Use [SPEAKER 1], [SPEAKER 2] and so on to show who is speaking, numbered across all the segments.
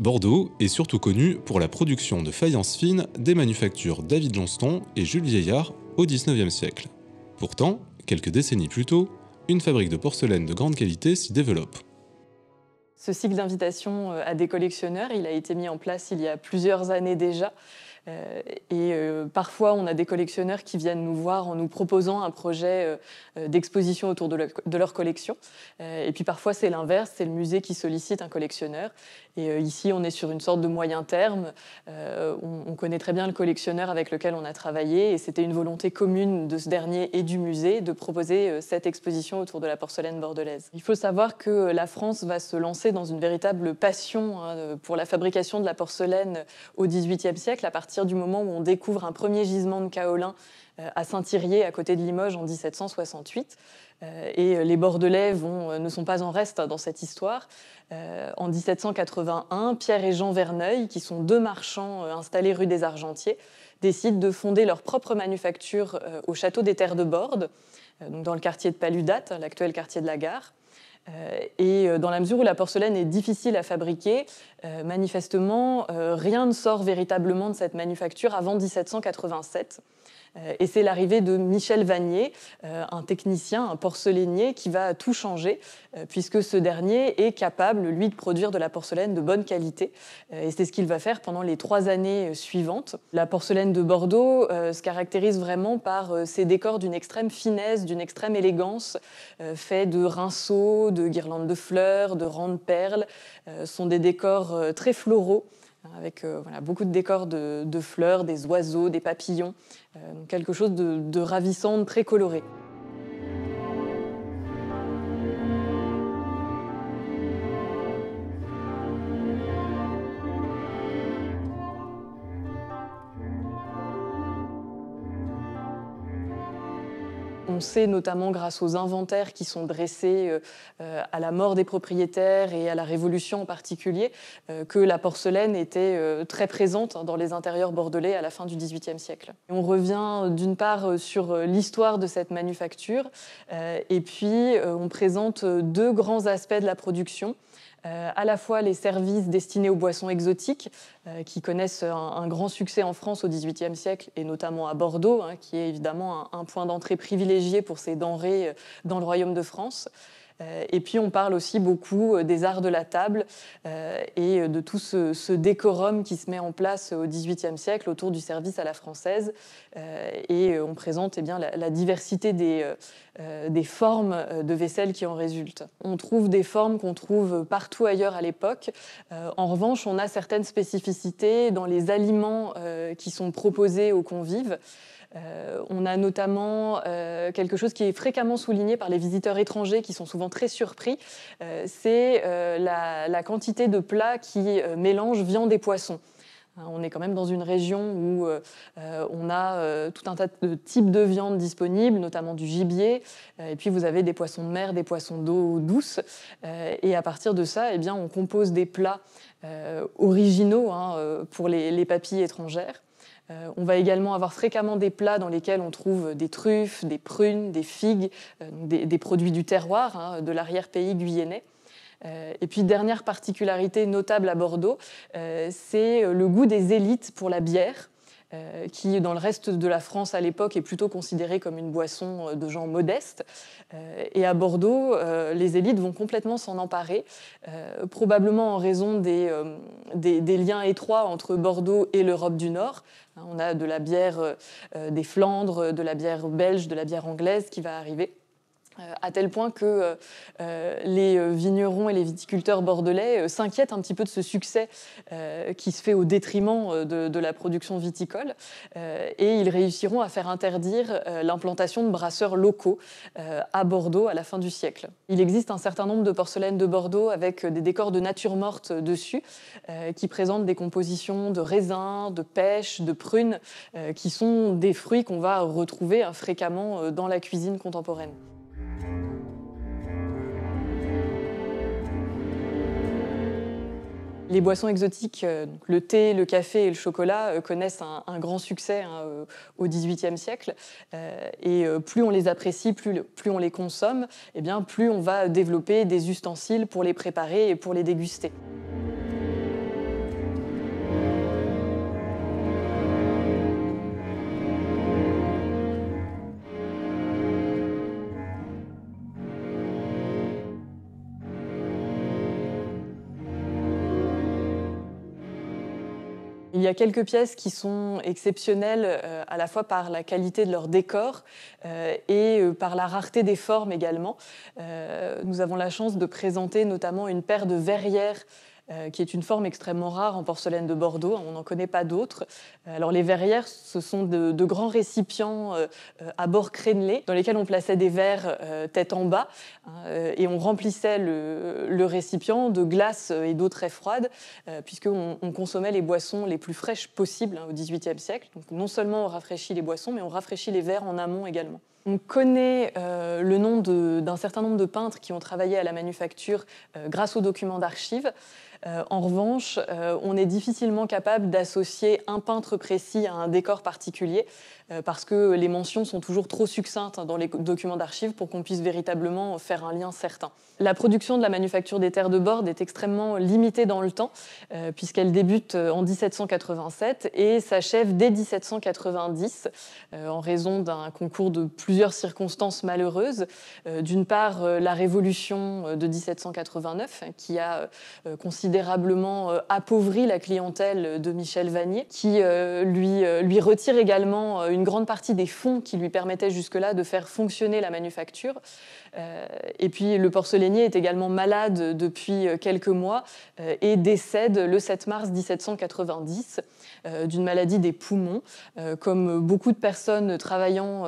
[SPEAKER 1] Bordeaux est surtout connu pour la production de faïence fines des manufactures David Johnston et Jules Vieillard au XIXe siècle. Pourtant, quelques décennies plus tôt, une fabrique de porcelaine de grande qualité s'y développe. Ce cycle d'invitation euh, à des collectionneurs, il a été mis en place il y a plusieurs années déjà. Euh, et euh, parfois, on a des collectionneurs qui viennent nous voir en nous proposant un projet euh, d'exposition autour de, leur collection. et puis parfois, c'est l'inverse, c'est le musée qui sollicite un collectionneur. Et ici, on est sur une sorte de moyen terme. On, on connaît très bien le collectionneur avec lequel on a travaillé, et c'était une volonté commune de ce dernier et du musée de proposer cette exposition autour de la porcelaine bordelaise. Il faut savoir que la France va se lancer dans une véritable passion hein, pour la fabrication de la porcelaine au XVIIIe siècle à partir partir du moment où on découvre un premier gisement de kaolin euh, à Saint-Thirier, à côté de Limoges, en 1768. Euh, et les Bordelais euh, ne sont pas en reste dans cette histoire. En 1781, Pierre et Jean Verneuil, qui sont deux marchands installés rue des Argentiers, décident de fonder leur propre manufacture au château des Terres de Borde, dans le quartier de Paludate, hein, l'actuel quartier de la Gare. Euh, et euh, dans la mesure où la porcelaine est difficile à fabriquer, euh, manifestement, rien ne sort véritablement de cette manufacture avant 1787. Euh, et c'est l'arrivée de Michel Vanier, euh, un technicien, un porcelainier qui va tout changer, euh, puisque ce dernier est capable, lui, de produire de la porcelaine de bonne qualité. et c'est ce qu'il va faire pendant les trois années suivantes. La porcelaine de Bordeaux se caractérise vraiment par ses décors d'une extrême finesse, d'une extrême élégance, faits de rinceaux, de guirlandes de fleurs, de rangs de perles. Ce sont des décors très floraux Hein, avec euh, beaucoup de décors de, fleurs, des oiseaux, des papillons, euh, quelque chose de, de ravissant, de très coloré. On sait notamment grâce aux inventaires qui sont dressés euh, euh, à la mort des propriétaires et à la Révolution en particulier euh, que la porcelaine était très présente dans les intérieurs bordelais à la fin du XVIIIe siècle. On revient d'une part sur l'histoire de cette manufacture et puis on présente deux grands aspects de la production. Euh, à la fois les services destinés aux boissons exotiques, euh, qui connaissent un, grand succès en France au XVIIIe siècle, et notamment à Bordeaux, hein, qui est évidemment un point d'entrée privilégié pour ces denrées euh, dans le Royaume de France, euh, et puis on parle aussi beaucoup euh, des arts de la table euh, et de tout ce, décorum qui se met en place au XVIIIe siècle autour du service à la française. et on présente eh bien, la, diversité des, des, formes de vaisselle qui en résultent. On trouve des formes qu'on trouve partout ailleurs à l'époque. en revanche, on a certaines spécificités dans les aliments qui sont proposés aux convives. Euh, on a notamment euh, quelque chose qui est fréquemment souligné par les visiteurs étrangers qui sont souvent très surpris, euh, c'est la, quantité de plats qui mélangent viande et poisson. Hein, on est quand même dans une région où on a tout un tas de types de viande disponibles, notamment du gibier. et puis vous avez des poissons de mer, des poissons d'eau douce. et à partir de ça, eh on compose des plats originaux hein, pour les, papilles étrangères. Euh, on va également avoir fréquemment des plats dans lesquels on trouve des truffes, des prunes, des figues, euh, des, produits du terroir, hein, de l'arrière-pays guyennais. Euh, et puis, dernière particularité notable à Bordeaux, c'est le goût des élites pour la bière. Euh, qui dans le reste de la France à l'époque est plutôt considérée comme une boisson euh, de gens modestes. Euh, et à Bordeaux, les élites vont complètement s'en emparer, probablement en raison des, liens étroits entre Bordeaux et l'Europe du Nord. Hein, on a de la bière des Flandres, de la bière belge, de la bière anglaise qui va arriver. Euh, à tel point que euh, euh, les vignerons et les viticulteurs bordelais s'inquiètent un petit peu de ce succès qui se fait au détriment de, de la production viticole. et ils réussiront à faire interdire l'implantation de brasseurs locaux à Bordeaux à la fin du siècle. Il existe un certain nombre de porcelaines de Bordeaux avec des décors de nature morte dessus, qui présentent des compositions de raisins, de pêches, de prunes, qui sont des fruits qu'on va retrouver fréquemment dans la cuisine contemporaine. Les boissons exotiques, euh, le thé, le café et le chocolat euh, connaissent un, grand succès hein, euh, au XVIIIe siècle. et plus on les apprécie, plus, on les consomme, et eh bien, plus on va développer des ustensiles pour les préparer et pour les déguster. Il y a quelques pièces qui sont exceptionnelles euh, à la fois par la qualité de leur décor euh, et euh, par la rareté des formes également. nous avons la chance de présenter notamment une paire de verrières euh, qui est une forme extrêmement rare en porcelaine de Bordeaux. On n'en connaît pas d'autres. Euh, alors les verrières, ce sont de, grands récipients euh, à bord crénelé dans lesquels on plaçait des verres tête en bas hein, et on remplissait le, récipient de glace et d'eau très froide puisqu'on on consommait les boissons les plus fraîches possibles hein, au XVIIIe siècle. Donc non seulement on rafraîchit les boissons, mais on rafraîchit les verres en amont également. On connaît le nom d'un certain nombre de peintres qui ont travaillé à la manufacture grâce aux documents d'archives. Euh, en revanche, euh, on est difficilement capable d'associer un peintre précis à un décor particulier euh, parce que les mentions sont toujours trop succinctes dans les documents d'archives pour qu'on puisse véritablement faire un lien certain. La production de la manufacture des terres de Borde est extrêmement limitée dans le temps puisqu'elle débute en 1787 et s'achève dès 1790 en raison d'un concours de plusieurs circonstances malheureuses. D'une part, la révolution de 1789 qui a considéré considérablement euh, appauvri la clientèle de Michel Vanier, qui euh, lui, euh, lui retire également une grande partie des fonds qui lui permettaient jusque-là de faire fonctionner la manufacture. Et puis le porcelainier est également malade depuis quelques mois et décède le 7 mars 1790 d'une maladie des poumons. Comme beaucoup de personnes travaillant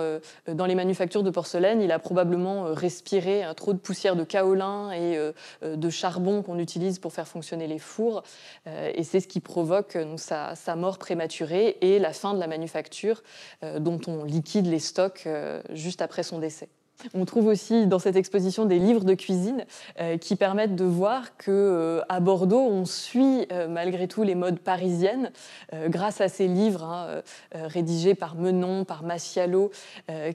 [SPEAKER 1] dans les manufactures de porcelaine, il a probablement respiré trop de poussière de kaolin et de charbon qu'on utilise pour faire fonctionner les fours. Euh, et c'est ce qui provoque euh, sa, mort prématurée et la fin de la manufacture euh, dont on liquide les stocks juste après son décès. On trouve aussi dans cette exposition des livres de cuisine euh, qui permettent de voir que euh, à Bordeaux, on suit euh, malgré tout les modes parisiennes grâce à ces livres hein, rédigés par Menon, par Massialo,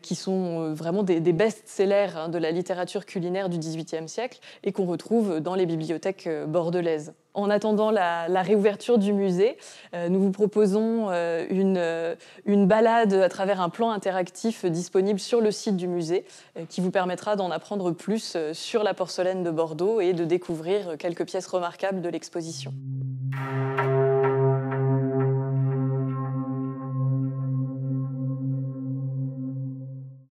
[SPEAKER 1] qui sont vraiment des, best-sellers hein, de la littérature culinaire du XVIIIe siècle et qu'on retrouve dans les bibliothèques bordelaises en attendant la, réouverture du musée, euh, nous vous proposons euh, euh, une, balade à travers un plan interactif disponible sur le site du musée qui vous permettra d'en apprendre plus sur la porcelaine de Bordeaux et de découvrir quelques pièces remarquables de l'exposition.